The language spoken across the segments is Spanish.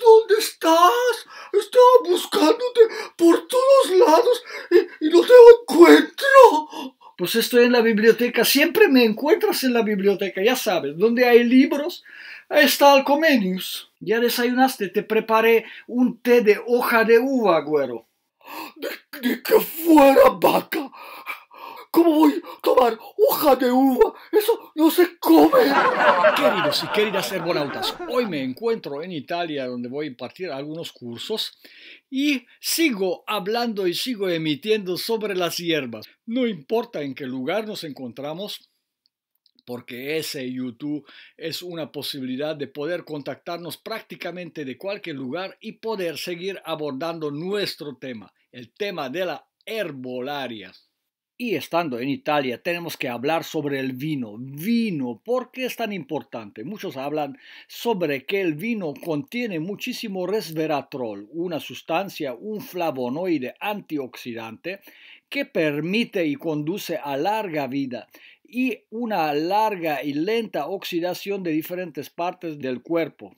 ¿dónde estás? Estaba buscándote por todos lados y, no te encuentro. Pues estoy en la biblioteca, siempre me encuentras en la biblioteca, ya sabes, donde hay libros, ahí está Comenius. Ya desayunaste, te preparé un té de hoja de uva, güero. de, de que fuera vaca, ¿Cómo voy a tomar hoja de uva? Eso no se come. Queridos y queridas herbonautas, hoy me encuentro en Italia donde voy a impartir algunos cursos y sigo hablando y sigo emitiendo sobre las hierbas. No importa en qué lugar nos encontramos, porque ese YouTube es una posibilidad de poder contactarnos prácticamente de cualquier lugar y poder seguir abordando nuestro tema, el tema de la herbolaria. Y estando en Italia, tenemos que hablar sobre el vino. Vino, ¿por qué es tan importante? Muchos hablan sobre que el vino contiene muchísimo resveratrol, una sustancia, un flavonoide antioxidante que permite y conduce a larga vida y una larga y lenta oxidación de diferentes partes del cuerpo.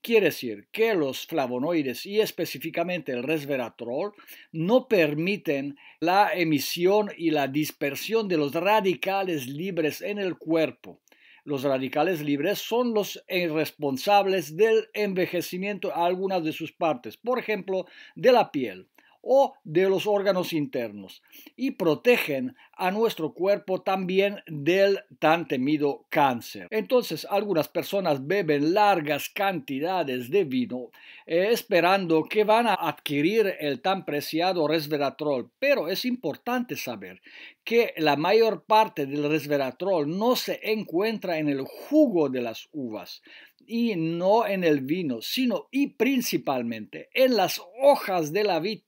Quiere decir que los flavonoides y específicamente el resveratrol no permiten la emisión y la dispersión de los radicales libres en el cuerpo. Los radicales libres son los eh, responsables del envejecimiento a algunas de sus partes, por ejemplo, de la piel o de los órganos internos y protegen a nuestro cuerpo también del tan temido cáncer. Entonces algunas personas beben largas cantidades de vino eh, esperando que van a adquirir el tan preciado resveratrol, pero es importante saber que la mayor parte del resveratrol no se encuentra en el jugo de las uvas y no en el vino, sino y principalmente en las hojas de la vid.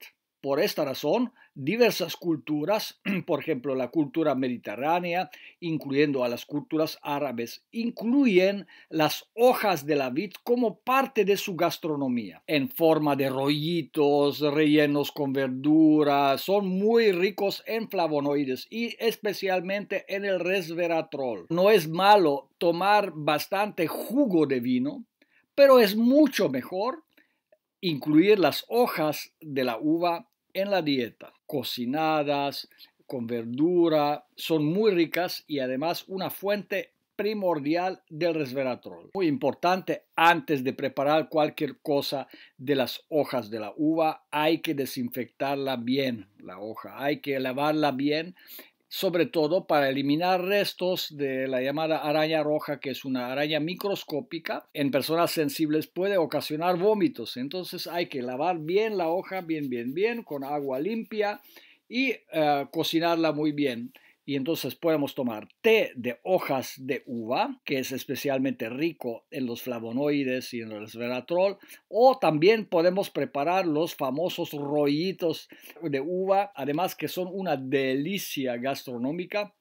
Por esta razón, diversas culturas, por ejemplo la cultura mediterránea, incluyendo a las culturas árabes, incluyen las hojas de la vid como parte de su gastronomía, en forma de rollitos, rellenos con verduras, son muy ricos en flavonoides y especialmente en el resveratrol. No es malo tomar bastante jugo de vino, pero es mucho mejor incluir las hojas de la uva en la dieta, cocinadas, con verdura, son muy ricas y además una fuente primordial del resveratrol. Muy importante, antes de preparar cualquier cosa de las hojas de la uva, hay que desinfectarla bien, la hoja, hay que lavarla bien sobre todo para eliminar restos de la llamada araña roja, que es una araña microscópica. En personas sensibles puede ocasionar vómitos, entonces hay que lavar bien la hoja, bien, bien, bien, con agua limpia y eh, cocinarla muy bien y entonces podemos tomar té de hojas de uva, que es especialmente rico en los flavonoides y en el resveratrol, o también podemos preparar los famosos rollitos de uva, además que son una delicia gastronómica,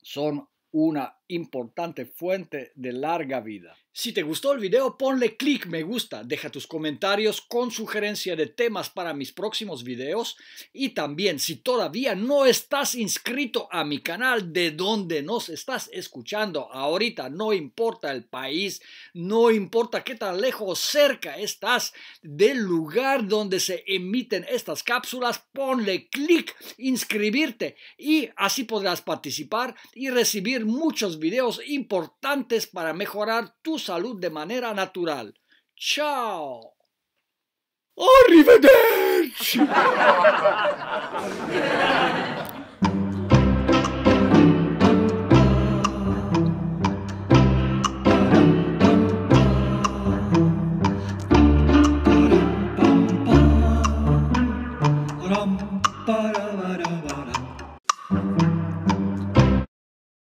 son una importante fuente de larga vida. Si te gustó el video, ponle click me gusta, deja tus comentarios con sugerencia de temas para mis próximos videos y también si todavía no estás inscrito a mi canal de donde nos estás escuchando ahorita, no importa el país, no importa qué tan lejos o cerca estás del lugar donde se emiten estas cápsulas, ponle click. inscribirte y así podrás participar y recibir muchos videos importantes para mejorar tu salud de manera natural. ¡Chao! ¡Arrivederci!